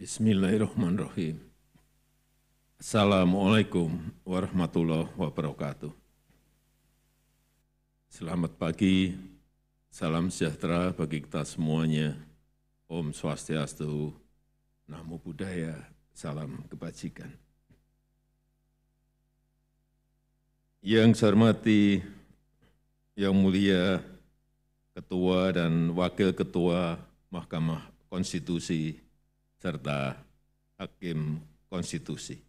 Bismillahirrahmanirrahim. Assalamualaikum warahmatullahi wabarakatuh. Selamat pagi, salam sejahtera bagi kita semuanya. Om Swastiastu, Namo Buddhaya, salam kebajikan. Yang saya hormati, yang mulia Ketua dan Wakil Ketua Mahkamah Konstitusi serta Hakim Konstitusi.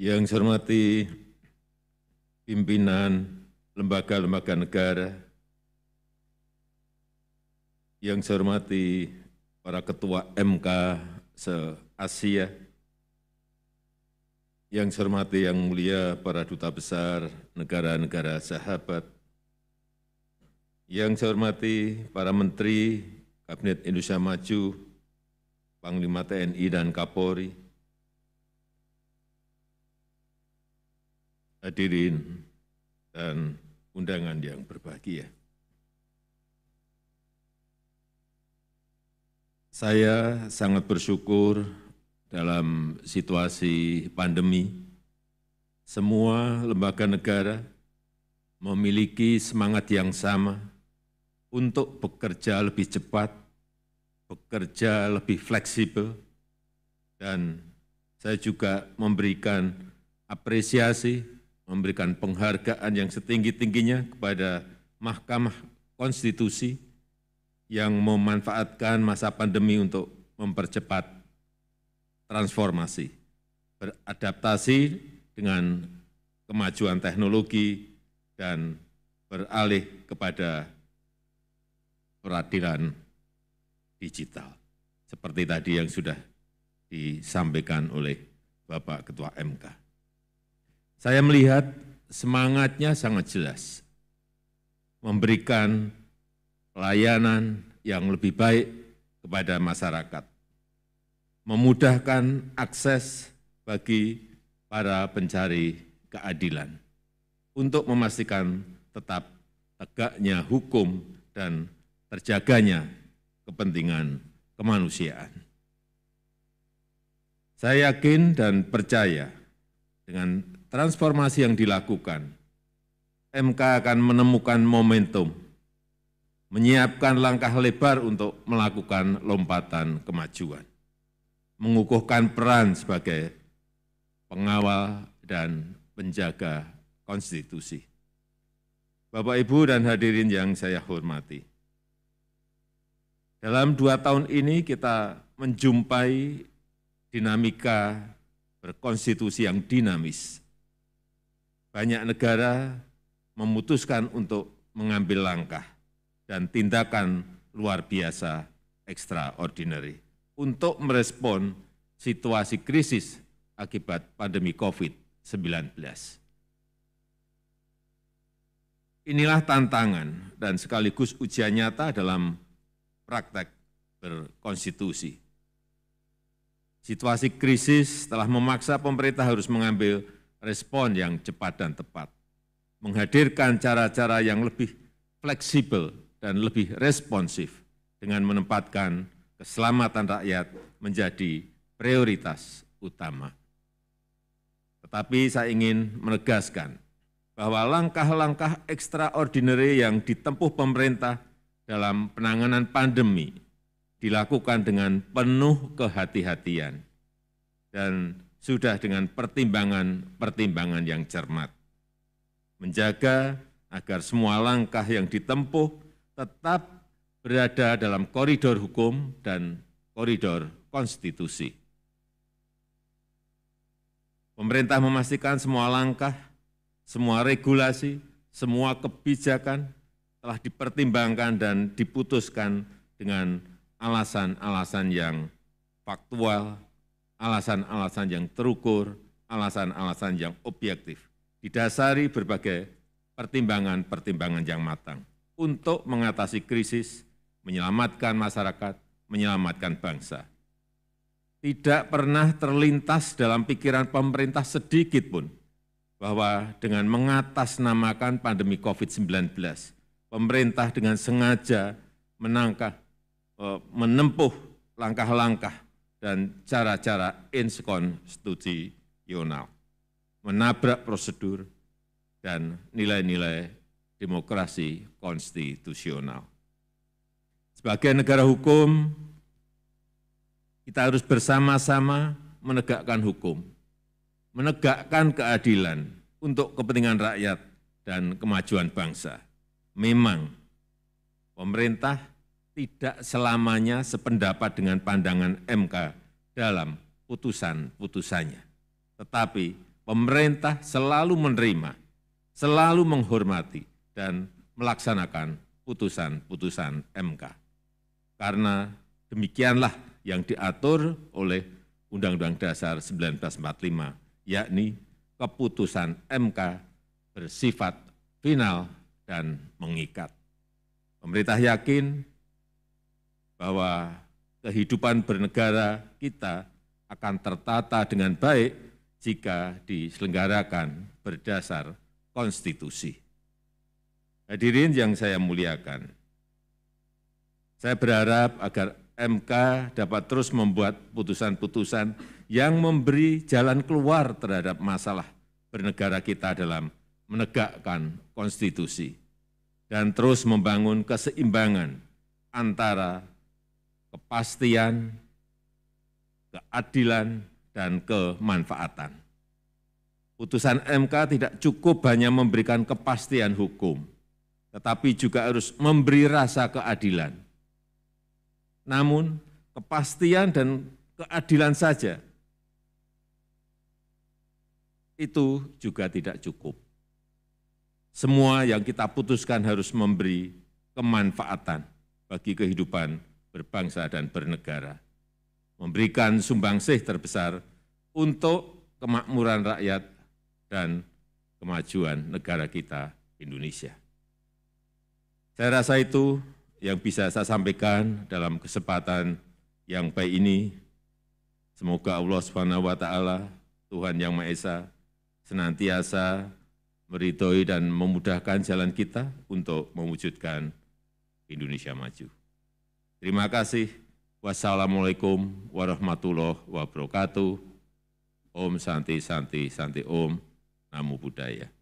Yang saya hormati pimpinan lembaga-lembaga negara, yang saya hormati para ketua MK se-Asia, yang saya hormati yang mulia para duta besar negara-negara sahabat, yang saya hormati para menteri Kabinet Indonesia Maju, panglima tni dan kapolri, hadirin dan undangan yang berbahagia. Saya sangat bersyukur dalam situasi pandemi, semua lembaga negara memiliki semangat yang sama untuk bekerja lebih cepat bekerja lebih fleksibel, dan saya juga memberikan apresiasi, memberikan penghargaan yang setinggi-tingginya kepada Mahkamah Konstitusi yang memanfaatkan masa pandemi untuk mempercepat transformasi, beradaptasi dengan kemajuan teknologi, dan beralih kepada peradilan digital. Seperti tadi yang sudah disampaikan oleh Bapak Ketua MK. Saya melihat semangatnya sangat jelas. Memberikan pelayanan yang lebih baik kepada masyarakat. Memudahkan akses bagi para pencari keadilan untuk memastikan tetap tegaknya hukum dan terjaganya kepentingan kemanusiaan. Saya yakin dan percaya dengan transformasi yang dilakukan, MK akan menemukan momentum, menyiapkan langkah lebar untuk melakukan lompatan kemajuan, mengukuhkan peran sebagai pengawal dan penjaga konstitusi. Bapak, Ibu, dan hadirin yang saya hormati, dalam dua tahun ini kita menjumpai dinamika berkonstitusi yang dinamis. Banyak negara memutuskan untuk mengambil langkah dan tindakan luar biasa extraordinary untuk merespon situasi krisis akibat pandemi COVID-19. Inilah tantangan dan sekaligus ujian nyata dalam praktek berkonstitusi. Situasi krisis telah memaksa pemerintah harus mengambil respon yang cepat dan tepat, menghadirkan cara-cara yang lebih fleksibel dan lebih responsif dengan menempatkan keselamatan rakyat menjadi prioritas utama. Tetapi saya ingin menegaskan bahwa langkah-langkah ekstraordinari yang ditempuh pemerintah dalam penanganan pandemi dilakukan dengan penuh kehati-hatian dan sudah dengan pertimbangan-pertimbangan yang cermat. Menjaga agar semua langkah yang ditempuh tetap berada dalam koridor hukum dan koridor konstitusi. Pemerintah memastikan semua langkah, semua regulasi, semua kebijakan telah dipertimbangkan dan diputuskan dengan alasan-alasan yang faktual, alasan-alasan yang terukur, alasan-alasan yang objektif, didasari berbagai pertimbangan-pertimbangan yang matang untuk mengatasi krisis, menyelamatkan masyarakat, menyelamatkan bangsa. Tidak pernah terlintas dalam pikiran pemerintah sedikit pun bahwa dengan mengatasnamakan pandemi COVID-19 pemerintah dengan sengaja menangkah, eh, menempuh langkah-langkah dan cara-cara inskonstitusional, menabrak prosedur dan nilai-nilai demokrasi konstitusional. Sebagai negara hukum, kita harus bersama-sama menegakkan hukum, menegakkan keadilan untuk kepentingan rakyat dan kemajuan bangsa memang pemerintah tidak selamanya sependapat dengan pandangan MK dalam putusan-putusannya. Tetapi pemerintah selalu menerima, selalu menghormati, dan melaksanakan putusan-putusan MK. Karena demikianlah yang diatur oleh Undang-Undang Dasar 1945, yakni keputusan MK bersifat final dan mengikat. Pemerintah yakin bahwa kehidupan bernegara kita akan tertata dengan baik jika diselenggarakan berdasar konstitusi. Hadirin yang saya muliakan, saya berharap agar MK dapat terus membuat putusan-putusan yang memberi jalan keluar terhadap masalah bernegara kita dalam menegakkan konstitusi, dan terus membangun keseimbangan antara kepastian, keadilan, dan kemanfaatan. Putusan MK tidak cukup hanya memberikan kepastian hukum, tetapi juga harus memberi rasa keadilan. Namun, kepastian dan keadilan saja itu juga tidak cukup semua yang kita putuskan harus memberi kemanfaatan bagi kehidupan berbangsa dan bernegara, memberikan sumbangsih terbesar untuk kemakmuran rakyat dan kemajuan negara kita Indonesia. Saya rasa itu yang bisa saya sampaikan dalam kesempatan yang baik ini. Semoga Allah Swt, Tuhan Yang Maha Esa, senantiasa meridhoi dan memudahkan jalan kita untuk mewujudkan Indonesia maju. Terima kasih. Wassalamualaikum warahmatullahi wabarakatuh. Om Santi Santi Santi Om. Namo Buddhaya.